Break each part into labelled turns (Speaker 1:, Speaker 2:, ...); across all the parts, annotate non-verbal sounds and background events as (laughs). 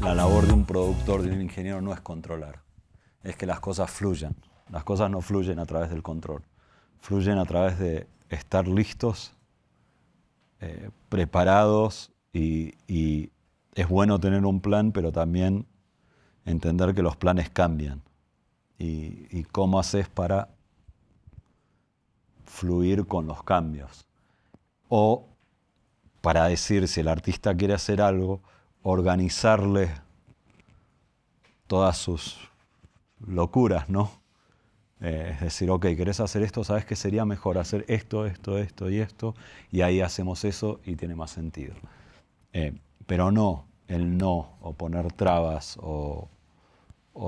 Speaker 1: La labor de un productor, de un ingeniero, no es controlar, es que las cosas fluyan. Las cosas no fluyen a través del control, fluyen a través de estar listos, eh, preparados y es bueno tener un plan, pero también entender que los planes cambian y, cómo haces para fluir con los cambios. O para decir, si el artista quiere hacer algo, organizarle todas sus locuras, ¿no? Eh, es decir, ok, ¿querés hacer esto? ¿Sabes que sería mejor hacer esto, esto, esto y esto? Y ahí hacemos eso y tiene más sentido. Eh, pero no el no o poner trabas o,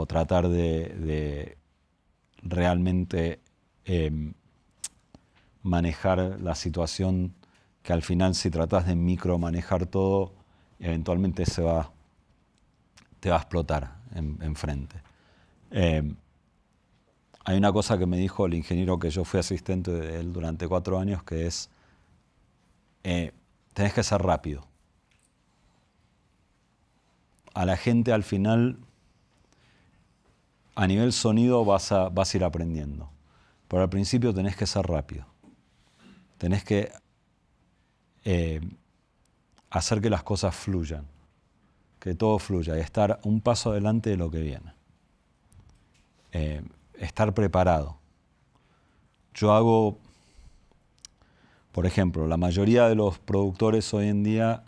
Speaker 1: tratar de, realmente em, manejar la situación que al final si tratas de micromanejar todo, eventualmente se va, te va a explotar enfrente. En em, hay una cosa que me dijo el ingeniero que yo fui asistente de él durante cuatro años, que es, eh, tenés que ser rápido a la gente al final, a nivel sonido, vas a, vas a ir aprendiendo. Pero al principio tenés que ser rápido. Tenés que eh, hacer que las cosas fluyan, que todo fluya y estar un paso adelante de lo que viene. Eh, estar preparado. Yo hago, por ejemplo, la mayoría de los productores hoy en día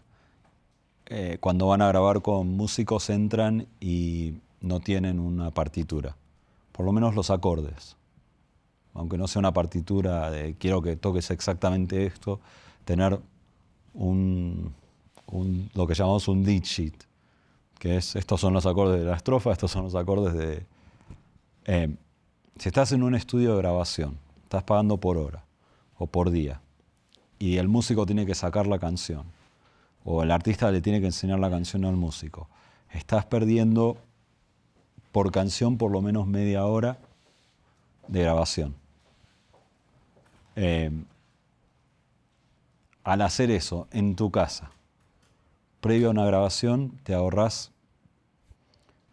Speaker 1: eh, cuando van a grabar con músicos entran y no tienen una partitura, por lo menos los acordes. Aunque no sea una partitura de quiero que toques exactamente esto, tener un, lo que llamamos un lead sheet, que es estos son los acordes de la estrofa, estos son los acordes de... Eh, si estás en un estudio de grabación, estás pagando por hora o por día, y el músico tiene que sacar la canción, o el artista le tiene que enseñar la canción al músico. Estás perdiendo por canción por lo menos media hora de grabación. Eh, al hacer eso en tu casa, previo a una grabación, te ahorras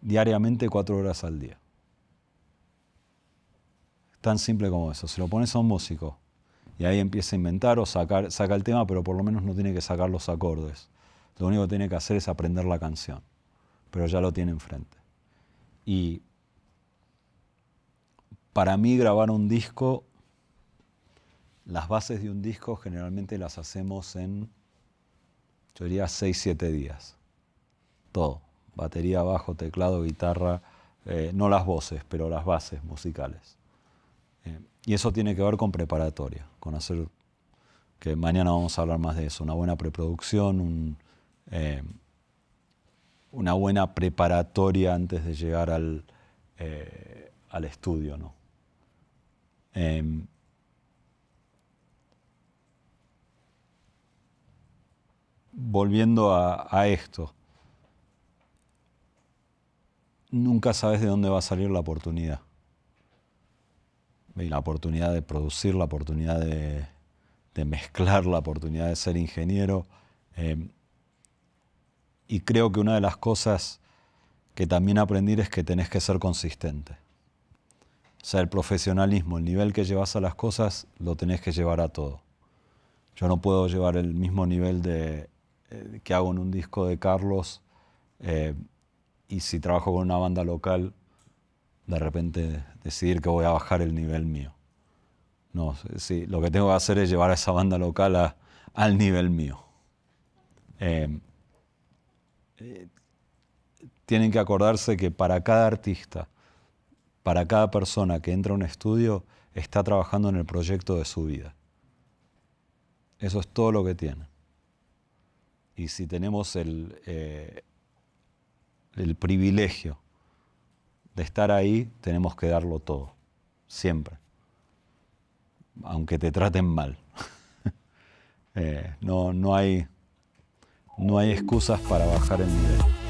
Speaker 1: diariamente cuatro horas al día. Tan simple como eso. Si lo pones a un músico, y ahí empieza a inventar o sacar, saca el tema, pero por lo menos no tiene que sacar los acordes. Lo único que tiene que hacer es aprender la canción, pero ya lo tiene enfrente. Y para mí grabar un disco, las bases de un disco generalmente las hacemos en, yo diría, 6-7 días. Todo, batería, bajo, teclado, guitarra, eh, no las voces, pero las bases musicales. Eh, y eso tiene que ver con preparatoria, con hacer, que mañana vamos a hablar más de eso, una buena preproducción, eh, una buena preparatoria antes de llegar al, eh, al estudio. ¿no? Em, volviendo a esto, nunca sabes de dónde va a salir la oportunidad y la oportunidad de producir, la oportunidad de, mezclar, la oportunidad de ser ingeniero. Eh, y creo que una de las cosas que también aprendí es que tenés que ser consistente. O sea, el profesionalismo, el nivel que llevas a las cosas, lo tenés que llevar a todo. Yo no puedo llevar el mismo nivel de, eh, que hago en un disco de Carlos eh, y si trabajo con una banda local de repente decidir que voy a bajar el nivel mío. No, sí, lo que tengo que hacer es llevar a esa banda local al nivel mío. Em, eh, tienen que acordarse que para cada artista, para cada persona que entra a un estudio, está trabajando en el proyecto de su vida. Eso es todo lo que tiene. Y si tenemos el eh, privilegio de estar ahí tenemos que darlo todo, siempre, aunque te traten mal. (laughs) Eh, no, no, hay, no hay excusas para bajar el nivel.